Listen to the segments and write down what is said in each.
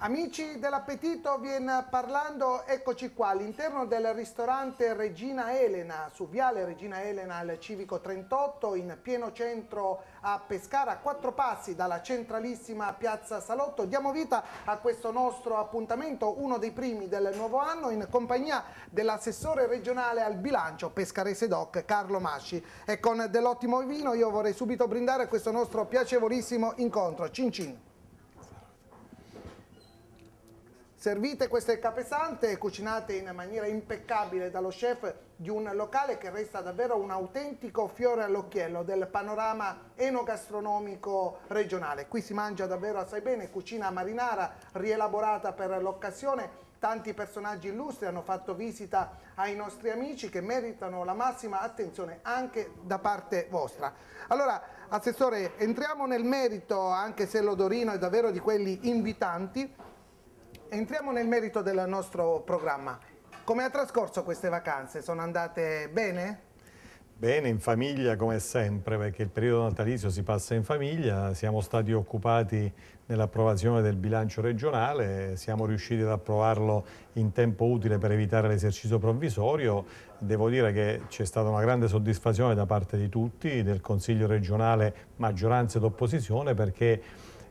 Amici dell'appetito, vi parlando, eccoci qua all'interno del ristorante Regina Elena, su Viale Regina Elena al Civico 38, in pieno centro a Pescara, a quattro passi dalla centralissima Piazza Salotto. Diamo vita a questo nostro appuntamento, uno dei primi del nuovo anno, in compagnia dell'assessore regionale al bilancio pescarese doc Carlo Masci. E con dell'ottimo vino io vorrei subito brindare questo nostro piacevolissimo incontro. Cin cin! Servite queste capesante cucinate in maniera impeccabile dallo chef di un locale che resta davvero un autentico fiore all'occhiello del panorama enogastronomico regionale. Qui si mangia davvero assai bene, cucina marinara rielaborata per l'occasione Tanti personaggi illustri hanno fatto visita ai nostri amici che meritano la massima attenzione anche da parte vostra. Allora, Assessore, entriamo nel merito, anche se l'odorino è davvero di quelli invitanti entriamo nel merito del nostro programma. Come ha trascorso queste vacanze? Sono andate bene? Bene, in famiglia come sempre, perché il periodo natalizio si passa in famiglia, siamo stati occupati nell'approvazione del bilancio regionale, siamo riusciti ad approvarlo in tempo utile per evitare l'esercizio provvisorio, devo dire che c'è stata una grande soddisfazione da parte di tutti, del Consiglio regionale maggioranza ed opposizione, perché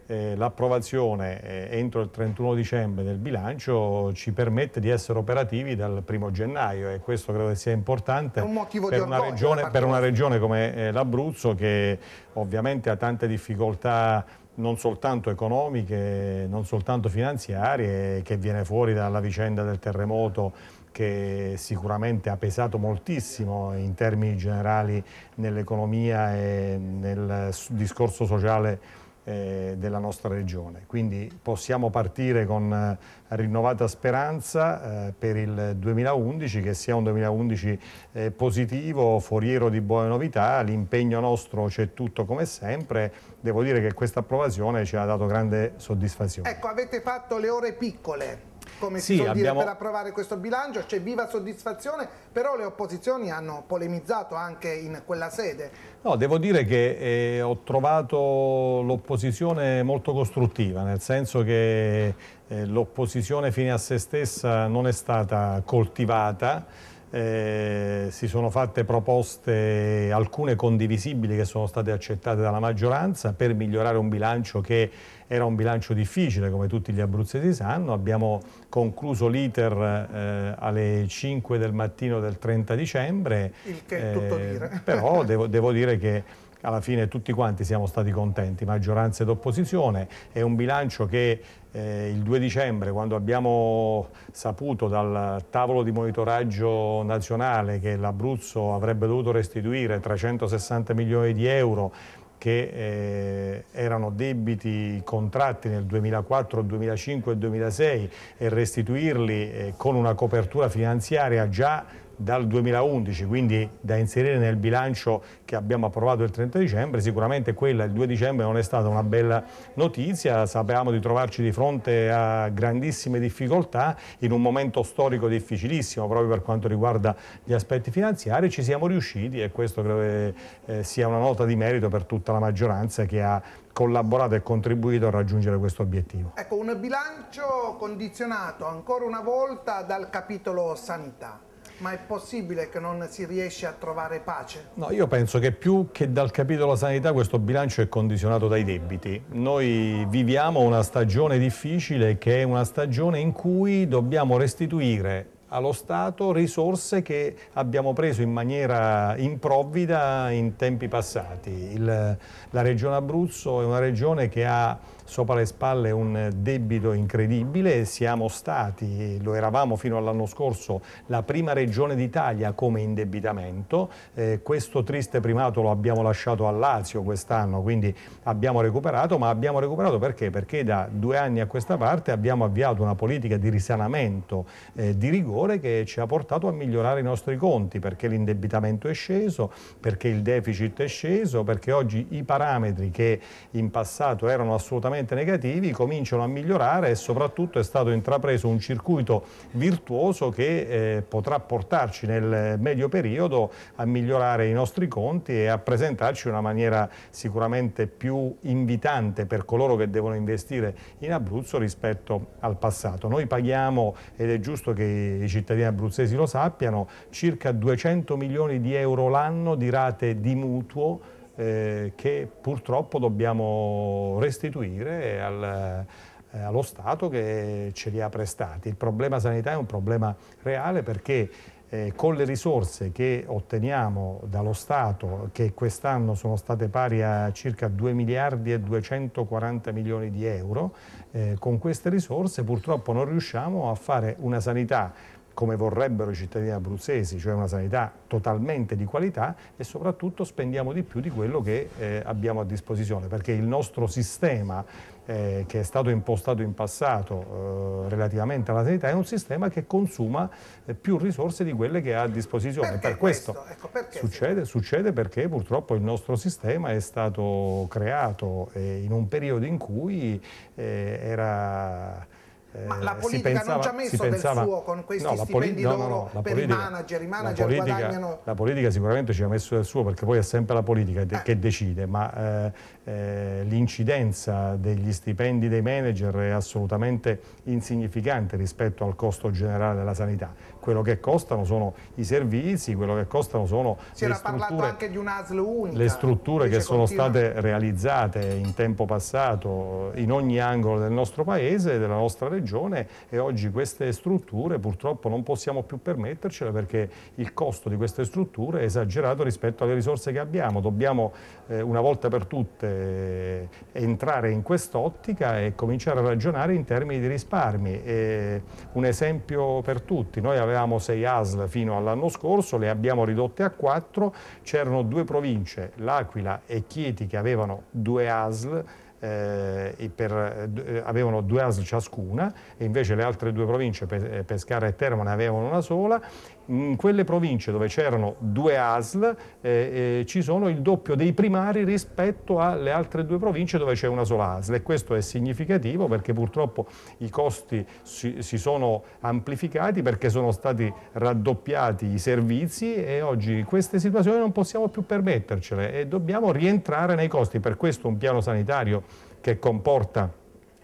eh, l'approvazione eh, entro il 31 dicembre del bilancio ci permette di essere operativi dal 1 gennaio e questo credo sia importante un per, una regione, per, una regione, come eh, l'Abruzzo che ovviamente ha tante difficoltà non soltanto economiche, non soltanto finanziarie, che viene fuori dalla vicenda del terremoto che sicuramente ha pesato moltissimo in termini generali nell'economia e nel discorso sociale eh, della nostra regione. Quindi possiamo partire con eh, rinnovata speranza eh, per il 2011, che sia un 2011 eh, positivo, foriero di buone novità, l'impegno nostro c'è tutto come sempre, devo dire che questa approvazione ci ha dato grande soddisfazione. Ecco, avete fatto le ore piccole come si può abbiamo... dire, per approvare questo bilancio, c'è viva soddisfazione, però le opposizioni hanno polemizzato anche in quella sede. No, devo dire che eh, ho trovato l'opposizione molto costruttiva, nel senso che eh, l'opposizione fine a se stessa non è stata coltivata, eh, si sono fatte proposte alcune condivisibili che sono state accettate dalla maggioranza per migliorare un bilancio che era un bilancio difficile, come tutti gli abruzzesi sanno. Abbiamo concluso l'iter eh, alle 5 del mattino del 30 dicembre. Il che è tutto eh, dire. Però devo, devo dire che alla fine tutti quanti siamo stati contenti, maggioranza ed opposizione, è un bilancio che eh, il 2 dicembre, quando abbiamo saputo dal tavolo di monitoraggio nazionale che l'Abruzzo avrebbe dovuto restituire 360 milioni di euro che eh, erano debiti contratti nel 2004, 2005 e 2006 e restituirli eh, con una copertura finanziaria già dal 2011, quindi da inserire nel bilancio che abbiamo approvato il 30 dicembre, sicuramente quella il 2 dicembre non è stata una bella notizia, sapevamo di trovarci di fronte a grandissime difficoltà in un momento storico difficilissimo proprio per quanto riguarda gli aspetti finanziari, ci siamo riusciti e questo credo eh, eh, sia una nota di merito per tutta la maggioranza che ha collaborato e contribuito a raggiungere questo obiettivo. Ecco, un bilancio condizionato ancora una volta dal capitolo sanità. Ma è possibile che non si riesce a trovare pace? No, io penso che più che dal capitolo sanità questo bilancio è condizionato dai debiti. Noi viviamo una stagione difficile che è una stagione in cui dobbiamo restituire allo Stato risorse che abbiamo preso in maniera improvvida in tempi passati. Il, la regione Abruzzo è una regione che ha sopra le spalle un debito incredibile, siamo stati, lo eravamo fino all'anno scorso, la prima regione d'Italia come indebitamento, eh, questo triste primato lo abbiamo lasciato a Lazio quest'anno, quindi abbiamo recuperato, ma abbiamo recuperato perché? Perché da due anni a questa parte abbiamo avviato una politica di risanamento, eh, di rigore, rigore che ci ha portato a migliorare i nostri conti, perché l'indebitamento è sceso, perché il deficit è sceso, perché oggi i parametri che in passato erano assolutamente negativi cominciano a migliorare e soprattutto è stato intrapreso un circuito virtuoso che eh, potrà portarci nel medio periodo a migliorare i nostri conti e a presentarci in una maniera sicuramente più invitante per coloro che devono investire in Abruzzo rispetto al passato. Noi paghiamo, ed è giusto che i cittadini abruzzesi lo sappiano, circa 200 milioni di euro l'anno di rate di mutuo eh, che purtroppo dobbiamo restituire al, eh, allo Stato che ce li ha prestati. Il problema sanità è un problema reale perché eh, con le risorse che otteniamo dallo Stato, che quest'anno sono state pari a circa 2 miliardi e 240 milioni di euro, eh, con queste risorse purtroppo non riusciamo a fare una sanità come vorrebbero i cittadini abruzzesi, cioè una sanità totalmente di qualità e soprattutto spendiamo di più di quello che eh, abbiamo a disposizione, perché il nostro sistema eh, che è stato impostato in passato eh, relativamente alla sanità è un sistema che consuma eh, più risorse di quelle che ha a disposizione. Perché per questo, questo? Ecco, perché succede, sì. succede, perché purtroppo il nostro sistema è stato creato eh, in un periodo in cui eh, era ma eh, la politica pensava, non ci ha messo pensava, del suo con questi no, stipendi no, no, no, per politica, i manager, i manager la politica, guadagnano... La politica sicuramente ci ha messo del suo perché poi è sempre la politica eh. che decide, ma eh, eh, l'incidenza degli stipendi dei manager è assolutamente insignificante rispetto al costo generale della sanità. Quello che costano sono i servizi, quello che costano sono si le strutture, unica, le strutture che sono continua. state realizzate in tempo passato in ogni angolo del nostro paese, e della nostra regione regione e oggi queste strutture purtroppo non possiamo più permettercele perché il costo di queste strutture è esagerato rispetto alle risorse che abbiamo. Dobbiamo eh, una volta per tutte eh, entrare in quest'ottica e cominciare a ragionare in termini di risparmi. E un esempio per tutti, noi avevamo sei ASL fino all'anno scorso, le abbiamo ridotte a quattro, c'erano due province, l'Aquila e Chieti che avevano due ASL, eh, per, eh, avevano due ASL ciascuna e invece le altre due province, Pescara e Teramo, ne avevano una sola in quelle province dove c'erano due ASL eh, eh, ci sono il doppio dei primari rispetto alle altre due province dove c'è una sola ASL e questo è significativo perché purtroppo i costi si, si sono amplificati perché sono stati raddoppiati i servizi e oggi queste situazioni non possiamo più permettercele e dobbiamo rientrare nei costi. Per questo un piano sanitario che comporta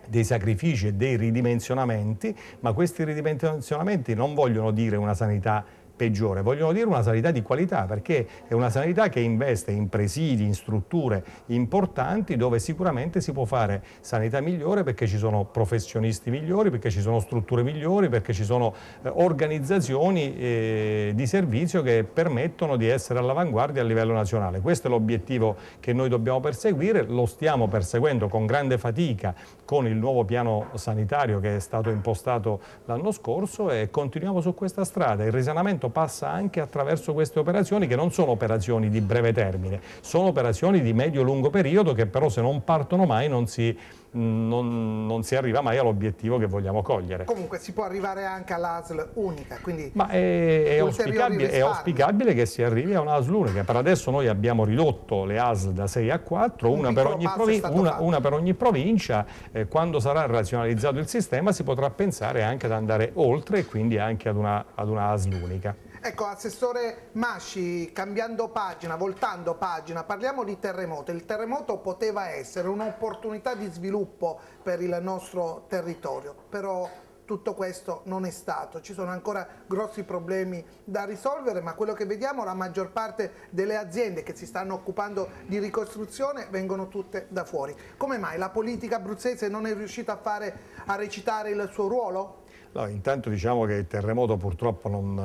dei sacrifici e dei ridimensionamenti, ma questi ridimensionamenti non vogliono dire una sanità peggiore, vogliono dire una sanità di qualità, perché è una sanità che investe in presidi, in strutture importanti dove sicuramente si può fare sanità migliore perché ci sono professionisti migliori, perché ci sono strutture migliori, perché ci sono eh, organizzazioni eh, di servizio che permettono di essere all'avanguardia a livello nazionale. Questo è l'obiettivo che noi dobbiamo perseguire, lo stiamo perseguendo con grande fatica con il nuovo piano sanitario che è stato impostato l'anno scorso e continuiamo su questa strada. Il risanamento finanziamento passa anche attraverso queste operazioni che non sono operazioni di breve termine, sono operazioni di medio-lungo periodo che però se non partono mai non si non, non, si arriva mai all'obiettivo che vogliamo cogliere. Comunque si può arrivare anche all'ASL unica, quindi Ma è, è, auspicabile, è, auspicabile, che si arrivi a un'ASL unica. Per adesso noi abbiamo ridotto le ASL da 6 a 4, Un una, per ogni, una, una per ogni, provincia, eh, quando sarà razionalizzato il sistema si potrà pensare anche ad andare oltre e quindi anche ad una, ad una ASL unica. Ecco, Assessore Masci, cambiando pagina, voltando pagina, parliamo di terremoto. Il terremoto poteva essere un'opportunità di sviluppo per il nostro territorio, però tutto questo non è stato. Ci sono ancora grossi problemi da risolvere, ma quello che vediamo la maggior parte delle aziende che si stanno occupando di ricostruzione vengono tutte da fuori. Come mai la politica abruzzese non è riuscita a, fare, a recitare il suo ruolo? No, intanto diciamo che il terremoto purtroppo non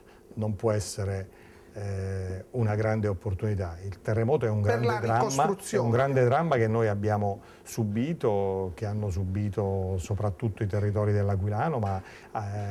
eh, non può essere eh, una grande opportunità. Il terremoto è un, grande dramma, è un grande dramma che noi abbiamo subito, che hanno subito soprattutto i territori dell'Aquilano, ma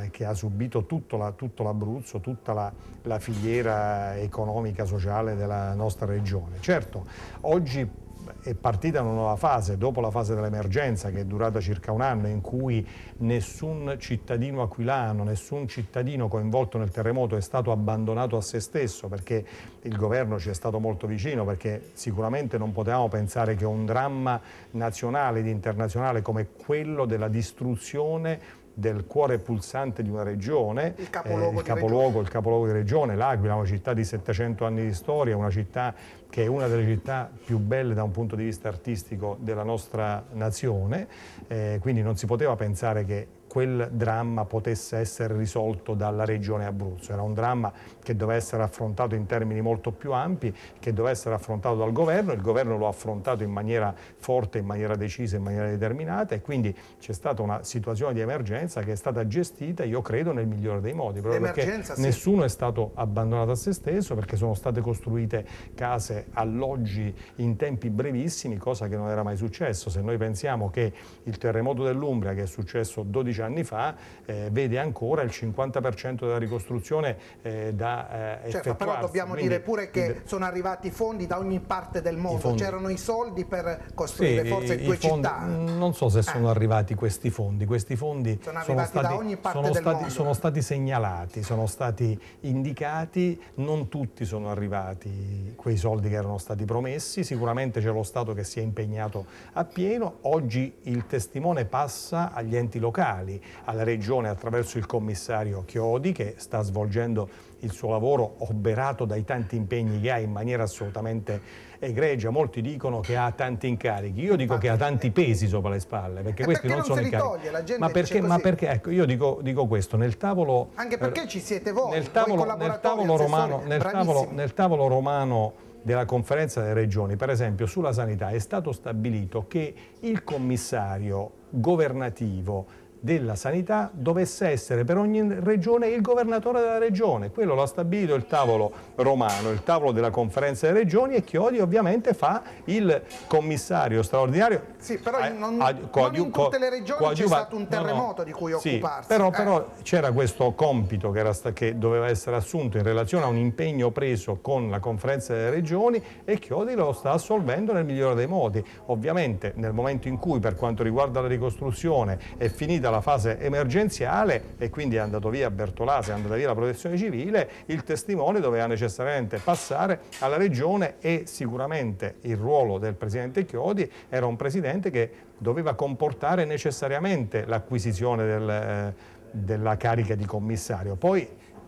eh, che ha subito tutto, l'Abruzzo, tutta la, la filiera economica, sociale della nostra regione. Certo, oggi è partita una nuova fase, dopo la fase dell'emergenza che è durata circa un anno in cui nessun cittadino aquilano, nessun cittadino coinvolto nel terremoto è stato abbandonato a se stesso perché il governo ci è stato molto vicino, perché sicuramente non potevamo pensare che un dramma nazionale ed internazionale come quello della distruzione del cuore pulsante di una regione, il capoluogo, eh, il, capoluogo regione. il capoluogo di regione, l'Aquila, una città di 700 anni di storia, una città che è una delle città più belle da un punto di vista artistico della nostra nazione, eh, quindi non si poteva pensare che quel dramma potesse essere risolto dalla regione Abruzzo. Era un dramma che doveva essere affrontato in termini molto più ampi, che doveva essere affrontato dal governo, il governo lo ha affrontato in maniera forte, in maniera decisa, in maniera determinata e quindi c'è stata una situazione di emergenza che è stata gestita, io credo, nel migliore dei modi, proprio perché sì. nessuno è stato abbandonato a se stesso, perché sono state costruite case, alloggi in tempi brevissimi, cosa che non era mai successo. Se noi pensiamo che il terremoto dell'Umbria, che è successo 12 anni fa eh, vede ancora il 50% della ricostruzione eh, da eh, cioè, Però dobbiamo Quindi, dire pure che sono arrivati fondi da ogni parte del mondo, c'erano i soldi per costruire sì, forse due fondi, città. Non so se eh. sono arrivati questi fondi, questi fondi sono, sono, stati, sono, stati, sono stati segnalati, sono stati indicati, non tutti sono arrivati quei soldi che erano stati promessi, sicuramente c'è lo Stato che si è impegnato a pieno, oggi il testimone passa agli enti locali, Napoli alla Regione attraverso il commissario Chiodi che sta svolgendo il suo lavoro oberato dai tanti impegni che ha in maniera assolutamente egregia. Molti dicono che ha tanti incarichi, io dico ma che ha tanti pesi sopra le spalle perché, eh, perché non, non sono incarichi. Ma perché, ma perché, ecco, io dico, dico, questo, nel tavolo... Anche perché eh, ci siete voi, nel tavolo, voi nel tavolo romano, nel tavolo, nel tavolo romano della conferenza delle regioni, per esempio sulla sanità, è stato stabilito che il commissario governativo della sanità dovesse essere per ogni regione il governatore della regione. Quello lo ha stabilito il tavolo romano, il tavolo della conferenza delle regioni e Chiodi ovviamente fa il commissario straordinario. Sì, però eh, non, a, non in tutte le regioni c'è stato un terremoto no, no. di cui sì, occuparsi. Però, eh. però c'era questo compito che, era, che, doveva essere assunto in relazione a un impegno preso con la conferenza delle regioni e Chiodi lo sta assolvendo nel migliore dei modi. Ovviamente nel momento in cui per quanto riguarda la ricostruzione è finita la fase emergenziale e quindi è andato via Bertolase, è andata via la protezione civile, il testimone doveva necessariamente passare alla regione e sicuramente il ruolo del presidente Chiodi era un presidente che doveva comportare necessariamente l'acquisizione del, eh, della carica di commissario. Poi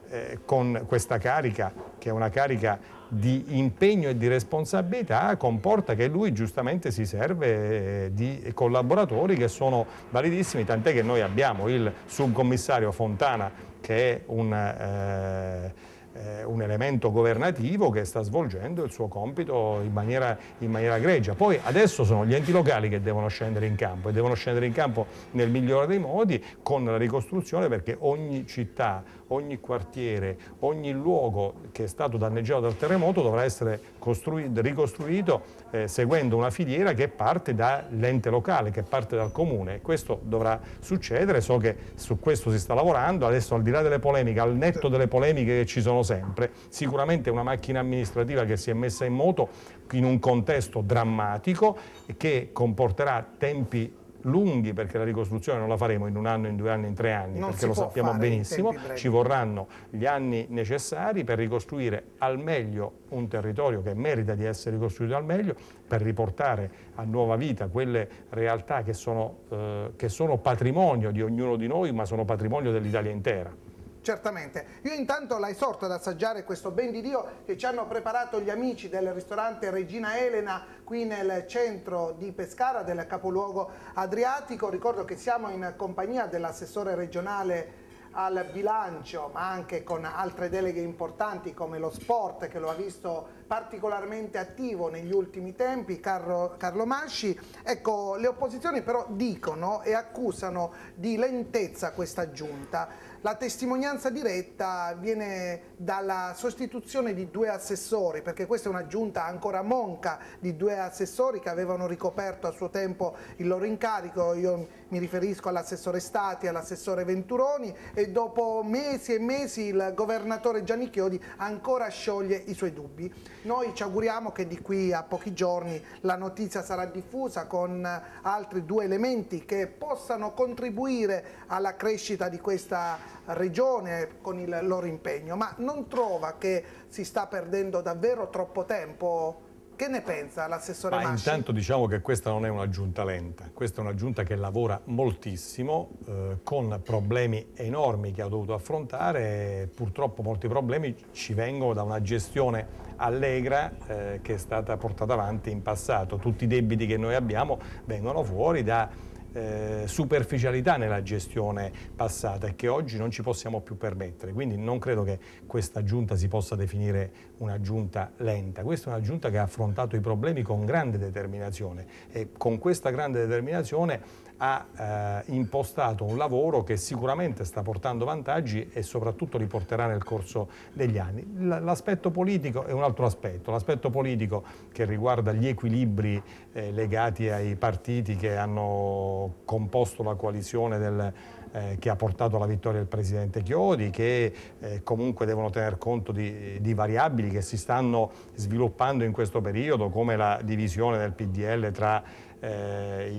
eh, con questa carica, che è una carica di impegno e di responsabilità comporta che lui giustamente si serve eh, di collaboratori che sono validissimi, tant'è che noi abbiamo il subcommissario Fontana che è un... Eh, eh, un elemento governativo che sta svolgendo il suo compito in maniera, in maniera, gregia. Poi adesso sono gli enti locali che devono scendere in campo e devono scendere in campo nel migliore dei modi con la ricostruzione perché ogni città, ogni quartiere, ogni luogo che è stato danneggiato dal terremoto dovrà essere ricostruito eh, seguendo una filiera che parte dall'ente locale, che parte dal comune. Questo dovrà succedere, so che su questo si sta lavorando, adesso al di là delle polemiche, al netto delle polemiche che ci sono sempre, sicuramente è una macchina amministrativa che si è messa in moto in un contesto drammatico che comporterà tempi lunghi perché la ricostruzione non la faremo in un anno, in due anni, in tre anni, non perché lo sappiamo benissimo, ci vorranno gli anni necessari per ricostruire al meglio un territorio che merita di essere ricostruito al meglio, per riportare a nuova vita quelle realtà che sono, eh, che sono patrimonio di ognuno di noi, ma sono patrimonio dell'Italia intera certamente. Io intanto la esorto ad assaggiare questo ben di Dio che ci hanno preparato gli amici del ristorante Regina Elena qui nel centro di Pescara del capoluogo adriatico. Ricordo che siamo in compagnia dell'assessore regionale al bilancio ma anche con altre deleghe importanti come lo sport che lo ha visto particolarmente attivo negli ultimi tempi Carlo, Carlo Masci ecco le opposizioni però dicono e accusano di lentezza questa giunta la testimonianza diretta viene dalla sostituzione di due assessori, perché questa è una giunta ancora monca di due assessori che avevano ricoperto a suo tempo il loro incarico. Io mi riferisco all'assessore Stati, all'assessore Venturoni e dopo mesi e mesi il governatore Gianni Chiodi ancora scioglie i suoi dubbi. Noi ci auguriamo che di qui a pochi giorni la notizia sarà diffusa con altri due elementi che possano contribuire alla crescita di questa regione con il loro impegno, ma non trova che si sta perdendo davvero troppo tempo che ne pensa l'assessore Masci? Intanto diciamo che questa non è una giunta lenta, questa è una giunta che lavora moltissimo, eh, con problemi enormi che ha dovuto affrontare, purtroppo molti problemi ci vengono da una gestione allegra eh, che è stata portata avanti in passato, tutti i debiti che noi abbiamo vengono fuori da eh, superficialità nella gestione passata e che oggi non ci possiamo più permettere. Quindi non credo che questa giunta si possa definire una giunta lenta. Questa è una giunta che ha affrontato i problemi con grande determinazione e con questa grande determinazione ha eh, impostato un lavoro che sicuramente sta portando vantaggi e soprattutto li porterà nel corso degli anni. L'aspetto politico è un altro aspetto, l'aspetto politico che riguarda gli equilibri eh, legati ai partiti che hanno composto la coalizione del, eh, che ha portato alla vittoria del Presidente Chiodi, che eh, comunque devono tener conto di, di, variabili che si stanno sviluppando in questo periodo, come la divisione del PDL tra eh,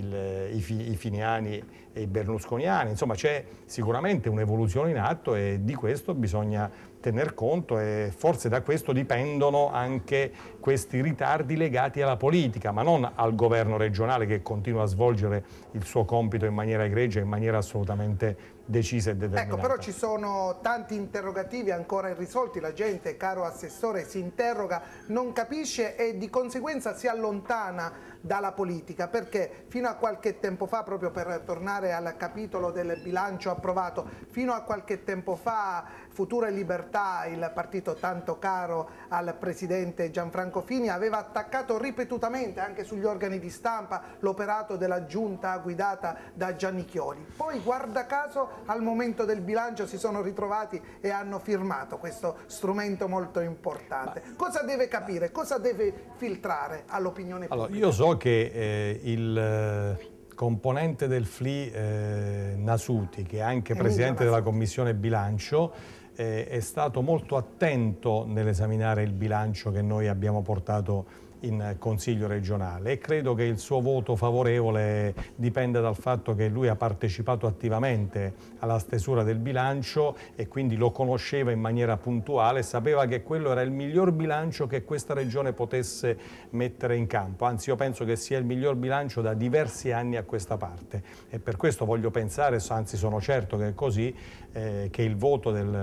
il, i, i, finiani e i berlusconiani, insomma c'è sicuramente un'evoluzione in atto e di questo bisogna tener conto e forse da questo dipendono anche questi ritardi legati alla politica, ma non al governo regionale che continua a svolgere il suo compito in maniera egregia, in maniera assolutamente decisa e ecco, determinata. Ecco, però ci sono tanti interrogativi ancora irrisolti, la gente, caro assessore, si interroga, non capisce e di conseguenza si allontana dalla politica, perché fino a qualche tempo fa, proprio per tornare al capitolo del bilancio approvato, fino a qualche tempo fa Futura e Libertà, il partito tanto caro al presidente Gianfranco Fini, aveva attaccato ripetutamente anche sugli organi di stampa l'operato della giunta guidata da Gianni Chioli. Poi guarda caso al momento del bilancio si sono ritrovati e hanno firmato questo strumento molto importante. Cosa deve capire? Cosa deve filtrare all'opinione pubblica? Allora, io so che eh, il eh, componente del FLI eh, Nasuti, che è anche presidente della Commissione Bilancio, eh, è stato molto attento nell'esaminare il bilancio che noi abbiamo portato in Consiglio regionale e credo che il suo voto favorevole dipenda dal fatto che lui ha partecipato attivamente alla stesura del bilancio e quindi lo conosceva in maniera puntuale, sapeva che quello era il miglior bilancio che questa regione potesse mettere in campo, anzi io penso che sia il miglior bilancio da diversi anni a questa parte e per questo voglio pensare, anzi sono certo che è così, eh, che il voto del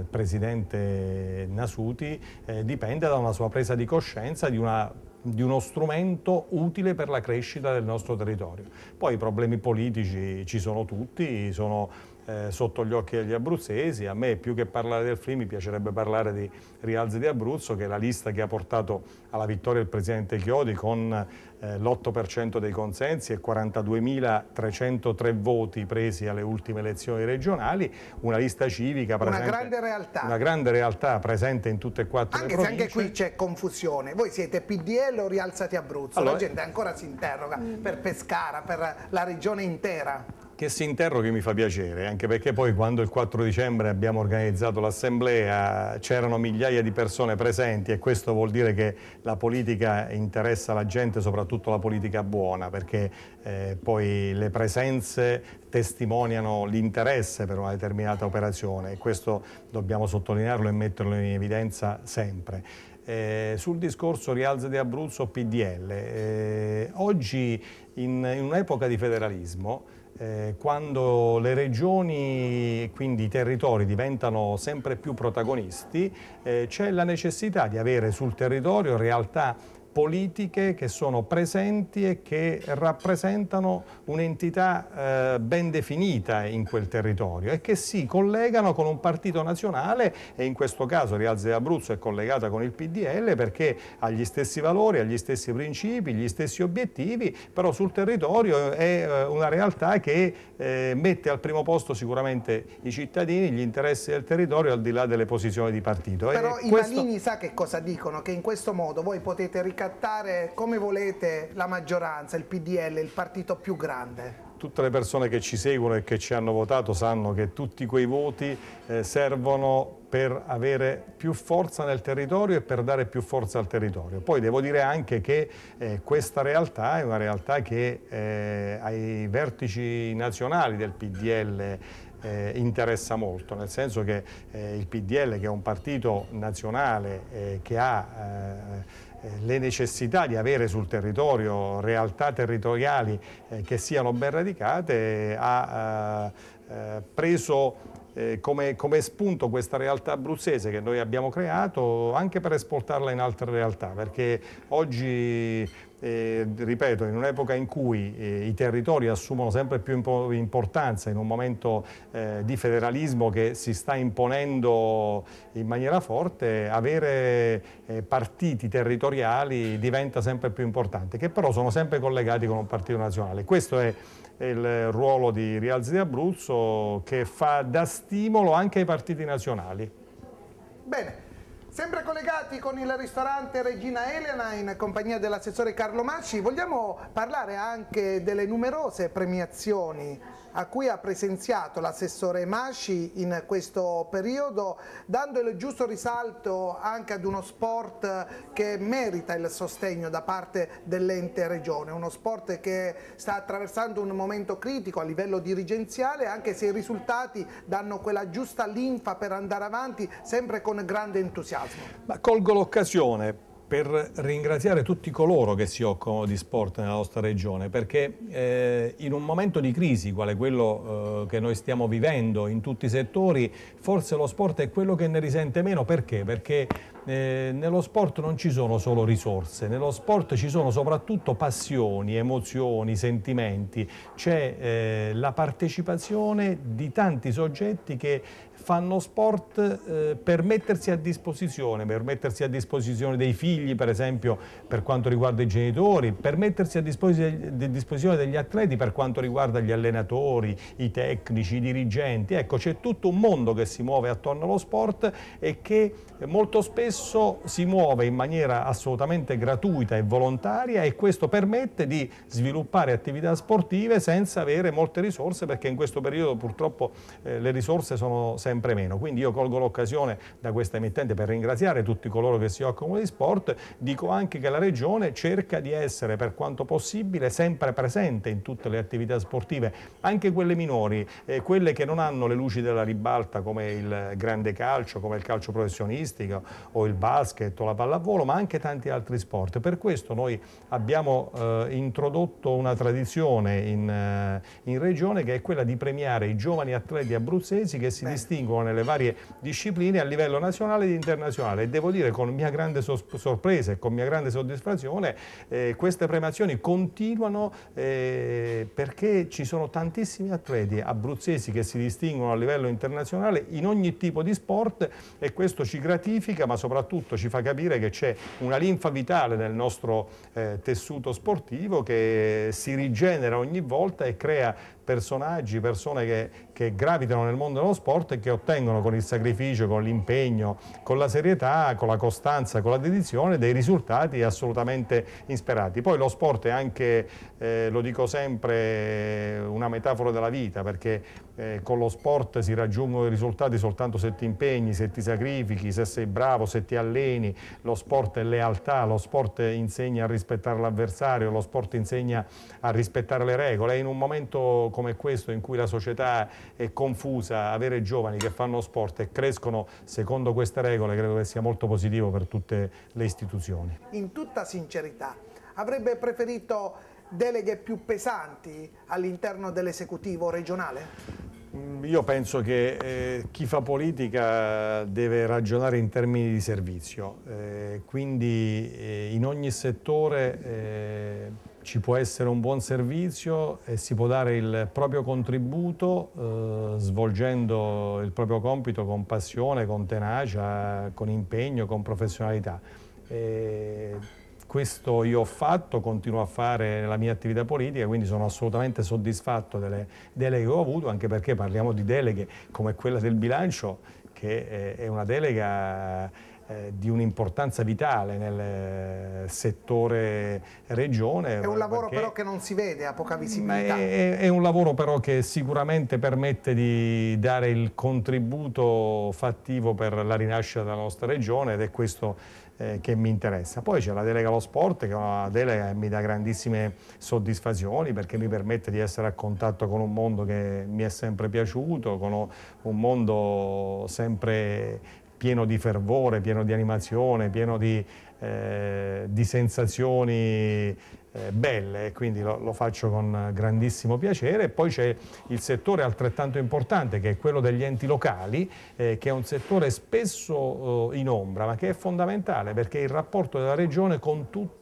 eh, Presidente Nasuti eh, dipende da una sua presa di coscienza, di una di uno strumento utile per la crescita del nostro territorio. Poi i problemi politici ci sono tutti, sono eh, sotto gli occhi degli abruzzesi. A me più che parlare del FLI mi piacerebbe parlare di Rialzi di Abruzzo, che è la lista che ha portato alla vittoria il presidente Chiodi con eh, l'8% dei consensi e 42.303 voti presi alle ultime elezioni regionali, una lista civica presente, una grande realtà, una grande realtà presente in tutte e quattro anche le province. Anche se anche qui c'è confusione, voi siete PDL o Rialzati Abruzzo, allora, la gente ancora si interroga per Pescara, per la regione intera che si interroghi mi fa piacere, anche perché poi quando il 4 dicembre abbiamo organizzato l'assemblea c'erano migliaia di persone presenti e questo vuol dire che la politica interessa la gente, soprattutto la politica buona, perché eh, poi le presenze testimoniano l'interesse per una determinata operazione e questo dobbiamo sottolinearlo e metterlo in evidenza sempre. Eh, sul discorso rialzo di Abruzzo PDL, eh, oggi in, in un'epoca di federalismo eh, quando le regioni, quindi i territori, diventano sempre più protagonisti, eh, c'è la necessità di avere sul territorio realtà politiche che sono presenti e che rappresentano un'entità eh, ben definita in quel territorio e che si collegano con un partito nazionale e in questo caso Rialze d'Abruzzo è collegata con il PDL perché ha gli stessi valori, ha gli stessi principi, gli stessi obiettivi, però sul territorio è eh, una realtà che eh, mette al primo posto sicuramente i cittadini, gli interessi del territorio al di là delle posizioni di partito. Però e i questo... Malini sa che cosa dicono? Che in questo modo voi potete ricavare scattare come volete la maggioranza, il PDL, il partito più grande? tutte le persone che ci seguono e che ci hanno votato sanno che tutti quei voti eh, servono per avere più forza nel territorio e per dare più forza al territorio. Poi devo dire anche che eh, questa realtà è una realtà che eh, ai vertici nazionali del PDL eh, interessa molto, nel senso che eh, il PDL che è un partito nazionale eh, che ha eh, eh, le necessità di avere sul territorio realtà territoriali eh, che siano ben radicate ha eh, preso eh, come, come, spunto questa realtà abruzzese che noi abbiamo creato anche per esportarla in altre realtà, perché oggi, eh, ripeto, in un'epoca in cui eh, i territori assumono sempre più importanza, in un momento eh, di federalismo che si sta imponendo in maniera forte, avere eh, partiti territoriali diventa sempre più importante, che però sono sempre collegati con un partito nazionale. Questo è il ruolo di Rialzi di Abruzzo che fa da stimolo anche ai partiti nazionali. Bene. Sempre collegati con il ristorante Regina Elena in compagnia dell'assessore Carlo Masci, vogliamo parlare anche delle numerose premiazioni a cui ha presenziato l'assessore Masci in questo periodo, dando il giusto risalto anche ad uno sport che merita il sostegno da parte dell'ente regione, uno sport che sta attraversando un momento critico a livello dirigenziale, anche se i risultati danno quella giusta linfa per andare avanti sempre con grande entusiasmo. Ma colgo l'occasione per ringraziare tutti coloro che si occupano di sport nella nostra regione, perché eh, in un momento di crisi, quale quello eh, che noi stiamo vivendo in tutti i settori, forse lo sport è quello che ne risente meno. Perché? Perché eh, nello sport non ci sono solo risorse, nello sport ci sono soprattutto passioni, emozioni, sentimenti, c'è eh, la partecipazione di tanti soggetti che fanno sport eh, per mettersi a disposizione, per mettersi a disposizione dei figli per esempio per quanto riguarda i genitori, per mettersi a disposizione degli atleti per quanto riguarda gli allenatori, i tecnici, i dirigenti, ecco c'è tutto un mondo che si muove attorno allo sport e che molto spesso si muove in maniera assolutamente gratuita e volontaria e questo permette di sviluppare attività sportive senza avere molte risorse perché in questo periodo purtroppo eh, le risorse sono sempre sempre meno. Quindi io colgo l'occasione da questa emittente per ringraziare tutti coloro che si occupano di sport, dico anche che la Regione cerca di essere per quanto possibile sempre presente in tutte le attività sportive, anche quelle minori, eh, quelle che non hanno le luci della ribalta come il grande calcio, come il calcio professionistico o il basket o la pallavolo, ma anche tanti altri sport. Per questo noi abbiamo eh, introdotto una tradizione in, eh, in Regione che è quella di premiare i giovani atleti abruzzesi che si distinguono distinguono nelle varie discipline a livello nazionale ed internazionale e devo dire con mia grande sorpresa e con mia grande soddisfazione eh, queste premazioni continuano eh, perché ci sono tantissimi atleti abruzzesi che si distinguono a livello internazionale in ogni tipo di sport e questo ci gratifica ma soprattutto ci fa capire che c'è una linfa vitale nel nostro eh, tessuto sportivo che si rigenera ogni volta e crea personaggi, persone che, che gravitano nel mondo dello sport e che che ottengono con il sacrificio, con l'impegno, con la serietà, con la costanza, con la dedizione dei risultati assolutamente insperati. Poi lo sport è anche, eh, lo dico sempre, una metafora della vita perché eh, con lo sport si raggiungono i risultati soltanto se ti impegni, se ti sacrifichi, se sei bravo, se ti alleni. Lo sport è lealtà, lo sport insegna a rispettare l'avversario, lo sport insegna a rispettare le regole. in un momento come questo in cui la società è confusa, avere giovani italiani che fanno sport e crescono secondo queste regole credo che sia molto positivo per tutte le istituzioni. In tutta sincerità, avrebbe preferito deleghe più pesanti all'interno dell'esecutivo regionale? Mm, io penso che eh, chi fa politica deve ragionare in termini di servizio, eh, quindi eh, in ogni settore eh, ci può essere un buon servizio e si può dare il proprio contributo eh, svolgendo il proprio compito con passione, con tenacia, con impegno, con professionalità. E questo io ho fatto, continuo a fare nella mia attività politica, quindi sono assolutamente soddisfatto delle deleghe che ho avuto, anche perché parliamo di deleghe come quella del bilancio, che è una delega eh, di un'importanza vitale nel eh, settore regione. È un eh, lavoro però che non si vede, ha poca visibilità. È, è, un lavoro però che sicuramente permette di dare il contributo fattivo per la rinascita della nostra regione ed è questo eh, che mi interessa. Poi c'è la delega allo sport che è una delega che mi dà grandissime soddisfazioni perché mi permette di essere a contatto con un mondo che mi è sempre piaciuto, con un mondo sempre pieno di fervore, pieno di animazione, pieno di, eh, di sensazioni eh, belle e eh, quindi lo, lo, faccio con eh, grandissimo piacere. poi c'è il settore altrettanto importante che è quello degli enti locali, eh, che è un settore spesso eh, in ombra ma che è fondamentale perché è il rapporto della regione con tutti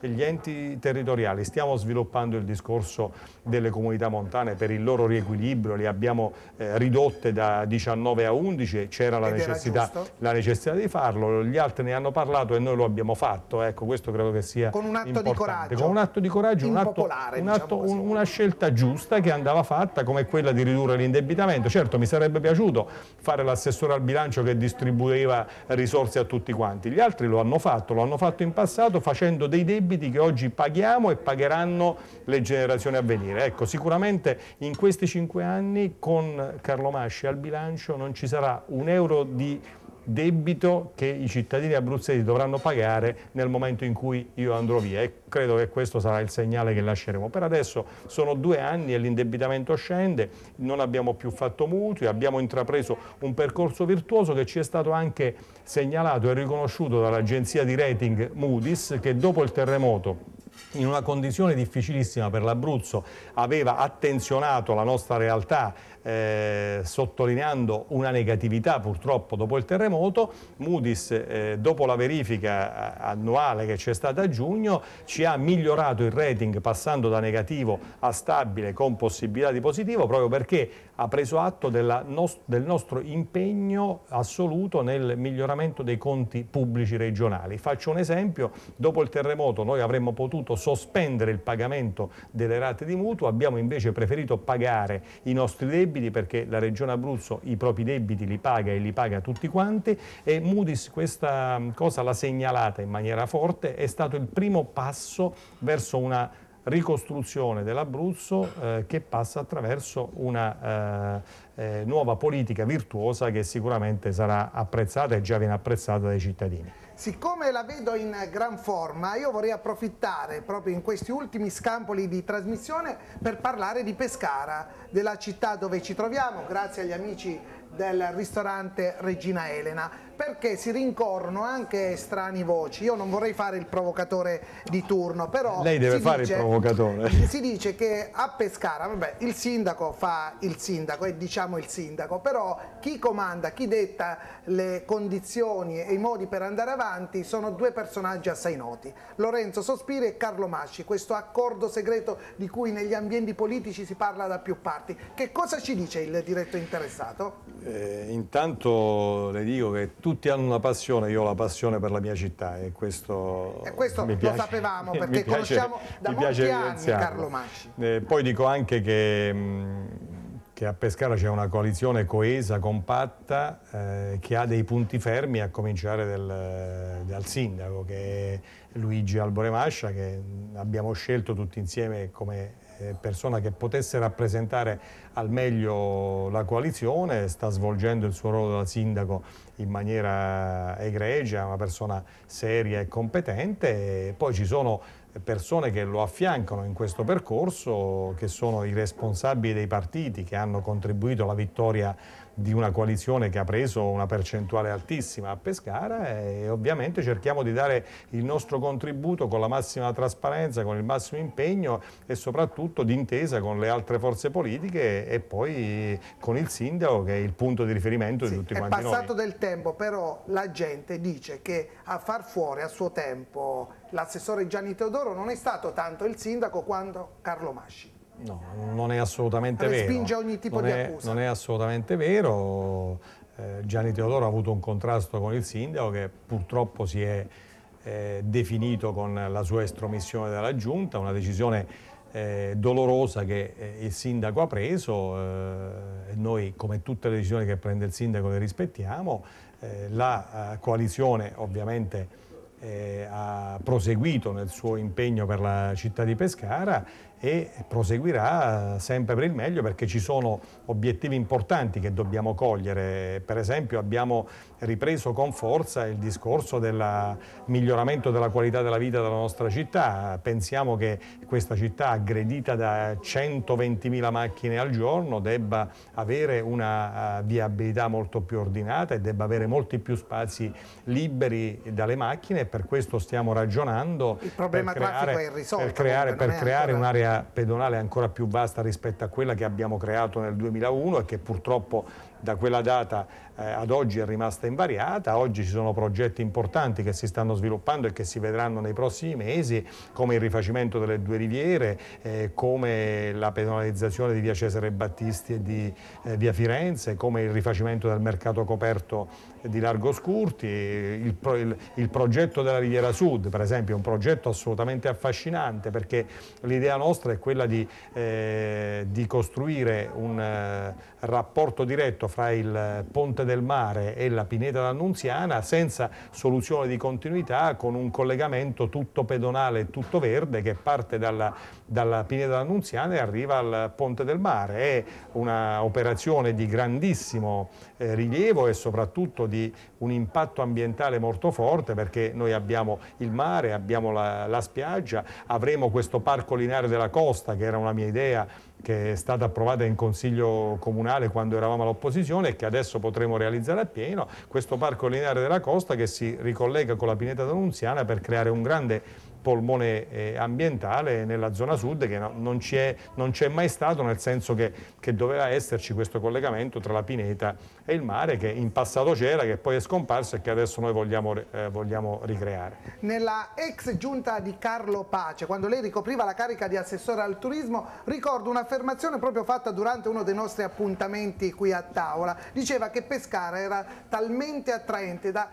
gli enti territoriali. Stiamo sviluppando il discorso delle comunità montane per il loro riequilibrio, le abbiamo eh, ridotte da 19 a 11, c'era la, la necessità, di farlo, gli altri ne hanno parlato e noi lo abbiamo fatto. Ecco, questo credo che sia con un atto importante. di coraggio atto di coraggio, un atto, un diciamo atto, diciamo una scelta giusta che andava fatta come quella di ridurre l'indebitamento. Certo mi sarebbe piaciuto fare l'assessore al bilancio che distribuiva risorse a tutti quanti, gli altri lo hanno fatto, lo hanno fatto in passato facendo dei debiti che oggi paghiamo e pagheranno le generazioni a venire. Ecco, sicuramente in questi cinque anni con Carlo Masci al bilancio non ci sarà un euro di debito che i cittadini abruzzesi dovranno pagare nel momento in cui io andrò via e credo che questo sarà il segnale che lasceremo. Per adesso sono due anni e l'indebitamento scende, non abbiamo più fatto mutui, abbiamo intrapreso un percorso virtuoso che ci è stato anche segnalato e riconosciuto dall'agenzia di rating Moody's che dopo il terremoto in una condizione difficilissima per l'Abruzzo, aveva attenzionato la nostra realtà eh, sottolineando una negatività purtroppo dopo il terremoto, Moody's eh, dopo la verifica eh, annuale che c'è stata a giugno ci ha migliorato il rating passando da negativo a stabile con possibilità di positivo proprio perché ha preso atto nost del nostro impegno assoluto nel miglioramento dei conti pubblici regionali. Faccio un esempio, dopo il terremoto noi avremmo potuto sospendere il pagamento delle rate di mutuo, abbiamo invece preferito pagare i nostri debiti debiti perché la Regione Abruzzo i propri debiti li paga e li paga tutti quanti e Moody's questa mm, cosa l'ha segnalata in maniera forte, è stato il primo passo verso una ricostruzione dell'Abruzzo eh, che passa attraverso una eh, eh, nuova politica virtuosa che sicuramente sarà apprezzata e già viene apprezzata dai cittadini. Siccome la vedo in gran forma, io vorrei approfittare proprio in questi ultimi scampoli di trasmissione per parlare di Pescara, della città dove ci troviamo, grazie agli amici del ristorante Regina Elena perché si rincorrono anche strani voci. Io non vorrei fare il provocatore di turno, però... Lei deve fare dice, il provocatore. Si dice che a Pescara, vabbè, il sindaco fa il sindaco e diciamo il sindaco, però chi comanda, chi detta le condizioni e i modi per andare avanti sono due personaggi assai noti, Lorenzo Sospiri e Carlo Masci, questo accordo segreto di cui negli ambienti politici si parla da più parti. Che cosa ci dice il diretto interessato? Eh, intanto le dico che tu tutti hanno una passione, io ho la passione per la mia città e questo, e questo lo piace, sapevamo perché piace, conosciamo da molti anni Carlo Masci. Eh, poi dico anche che, mm, che a Pescara c'è una coalizione coesa, compatta, eh, che ha dei punti fermi a cominciare del, dal sindaco che è Luigi Alboremascia che abbiamo scelto tutti insieme come eh, persona che potesse rappresentare al meglio la coalizione, sta svolgendo il suo ruolo da sindaco in maniera egregia, una persona seria e competente, e poi ci sono persone che lo affiancano in questo percorso, che sono i responsabili dei partiti che hanno contribuito alla vittoria di una coalizione che ha preso una percentuale altissima a Pescara e ovviamente cerchiamo di dare il nostro contributo con la massima trasparenza, con il massimo impegno e soprattutto d'intesa con le altre forze politiche e poi con il sindaco che è il punto di riferimento sì, di tutti quanti noi. È passato del tempo però la gente dice che a far fuori a suo tempo l'assessore Gianni Teodoro non è stato tanto il sindaco quanto Carlo Masci. No, non è assolutamente Respinge vero. Respinge ogni tipo non di è, accusa. Non è assolutamente vero. Eh, Gianni Teodoro ha avuto un contrasto con il sindaco che purtroppo si è eh, definito con la sua estromissione dalla giunta, una decisione eh, dolorosa che il sindaco ha preso e noi come tutte le decisioni che prende il sindaco le rispettiamo. la coalizione ovviamente ha proseguito nel suo impegno per la città di Pescara e proseguirà sempre per il meglio perché ci sono obiettivi importanti che dobbiamo cogliere. Per esempio abbiamo ripreso con forza il discorso del miglioramento della qualità della vita della nostra città. Pensiamo che questa città aggredita da 120.000 macchine al giorno debba avere una eh, viabilità molto più ordinata e debba avere molti più spazi liberi dalle macchine e per questo stiamo ragionando il problema per creare, è irrisolto, per creare, per creare un'area l'area pedonale ancora più vasta rispetto a quella che abbiamo creato nel 2001 e che purtroppo da quella data eh, ad oggi è rimasta invariata, oggi ci sono progetti importanti che si stanno sviluppando e che si vedranno nei prossimi mesi, come il rifacimento delle due riviere, eh, come la pedonalizzazione di via Cesare Battisti e di eh, via Firenze, come il rifacimento del mercato coperto di Largo Scurti, il, pro, il, il progetto della Riviera Sud per esempio è un progetto assolutamente affascinante perché l'idea nostra è quella di, eh, di costruire un eh, rapporto diretto fra il eh, ponte del Mare e la Pineta d'Annunziana senza soluzione di continuità con un collegamento tutto pedonale e tutto verde che parte dalla, dalla Pineta d'Annunziana e arriva al Ponte del Mare. È un'operazione di grandissimo eh, rilievo e soprattutto di un impatto ambientale molto forte perché noi abbiamo il mare, abbiamo la, la spiaggia, avremo questo parco lineare della costa che era una mia idea che è stata approvata in Consiglio Comunale quando eravamo all'opposizione e che adesso potremo realizzare appieno, questo parco lineare della costa che si ricollega con la Pineta D'Annunziana per creare un grande polmone eh, ambientale nella zona sud che non c'è mai stato nel senso che, che, doveva esserci questo collegamento tra la pineta e il mare che in passato c'era, che poi è scomparso e che adesso noi vogliamo, eh, vogliamo ricreare. Nella ex giunta di Carlo Pace, quando lei ricopriva la carica di assessore al turismo, ricordo un'affermazione proprio fatta durante uno dei nostri appuntamenti qui a tavola. Diceva che Pescara era talmente attraente, da,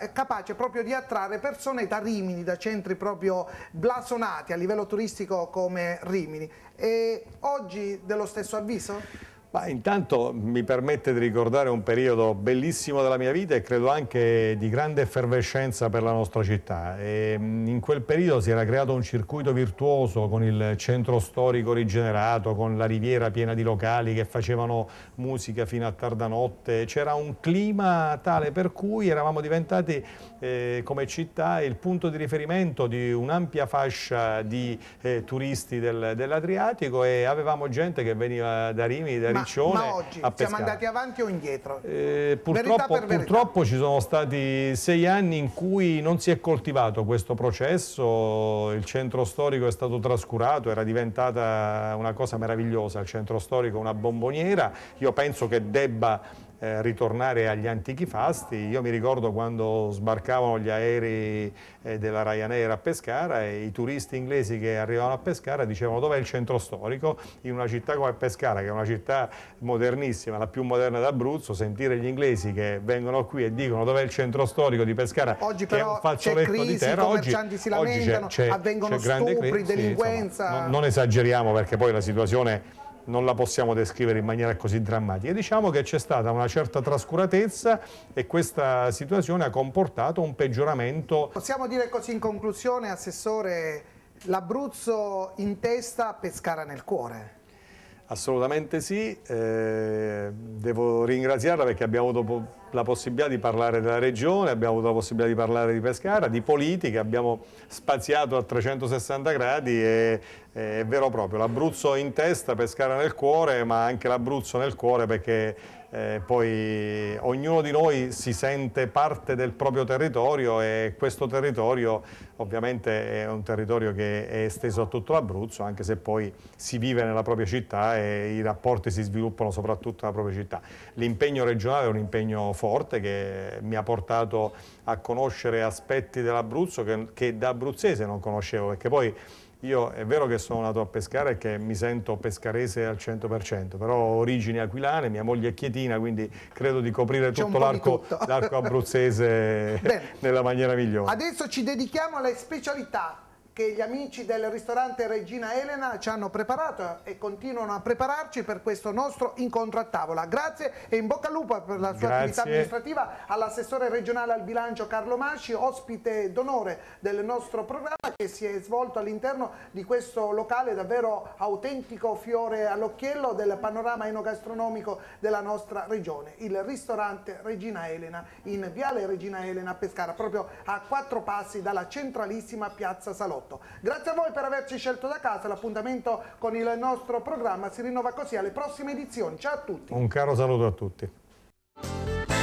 eh, capace proprio di attrarre persone da Rimini, da centri proprio esempio blasonati a livello turistico come Rimini. E oggi dello stesso avviso? Ma intanto mi permette di ricordare un periodo bellissimo della mia vita e credo anche di grande effervescenza per la nostra città. E mm, in quel periodo si era creato un circuito virtuoso con il centro storico rigenerato, con la riviera piena di locali che facevano musica fino a tarda notte. C'era un clima tale per cui eravamo diventati eh, come città il punto di riferimento di un'ampia fascia di eh, turisti del, dell'Adriatico e avevamo gente che veniva da Rimini, da Rimini Riccione ma, ma oggi a siamo andati avanti o indietro? Eh, purtroppo, purtroppo ci sono stati sei anni in cui non si è coltivato questo processo, il centro storico è stato trascurato, era diventata una cosa meravigliosa, il centro storico una bomboniera, io penso che debba eh, ritornare agli antichi fasti. Io mi ricordo quando sbarcavano gli aerei eh, della Ryanair a Pescara e i turisti inglesi che arrivavano a Pescara dicevano dov'è il centro storico? In una città come Pescara, che è una città modernissima, la più moderna d'Abruzzo, sentire gli inglesi che vengono qui e dicono dov'è il centro storico di Pescara, oggi però c'è crisi, di terra. i commercianti oggi, si oggi c è, c è, avvengono stupri, crisi, delinquenza. Sì, insomma, non, non esageriamo perché poi la situazione non la possiamo descrivere in maniera così drammatica. E diciamo che c'è stata una certa trascuratezza e questa situazione ha comportato un peggioramento. Possiamo dire così in conclusione, Assessore, l'Abruzzo in testa, Pescara nel cuore. Assolutamente sì, eh, devo ringraziarla perché abbiamo avuto la possibilità di parlare della regione, abbiamo avuto la possibilità di parlare di Pescara, di politica, abbiamo spaziato a 360 gradi e è vero proprio, l'Abruzzo in testa, Pescara nel cuore, ma anche l'Abruzzo nel cuore perché eh, poi ognuno di noi si sente parte del proprio territorio e questo territorio ovviamente è un territorio che è esteso a tutto l'Abruzzo anche se poi si vive nella propria città e i rapporti si sviluppano soprattutto nella propria città. L'impegno regionale è un impegno forte che mi ha portato a conoscere aspetti dell'Abruzzo che, che da abruzzese non conoscevo perché poi io è vero che sono nato a pescare e che mi sento pescarese al 100%, però ho origini aquilane, mia moglie è chietina, quindi credo di coprire tutto l'arco abruzzese nella maniera migliore. Adesso ci dedichiamo alle specialità che gli amici del ristorante Regina Elena ci hanno preparato e continuano a prepararci per questo nostro incontro a tavola. Grazie e in bocca al lupo per la sua Grazie. attività amministrativa all'assessore regionale al bilancio Carlo Masci, ospite d'onore del nostro programma che si è svolto all'interno di questo locale davvero autentico fiore all'occhiello del panorama enogastronomico della nostra regione, il ristorante Regina Elena in Viale Regina Elena a Pescara, proprio a quattro passi dalla centralissima piazza Salotto. 2018. Grazie a voi per averci scelto da casa, l'appuntamento con il nostro programma si rinnova così alle prossime edizioni. Ciao a tutti. Un caro saluto a tutti.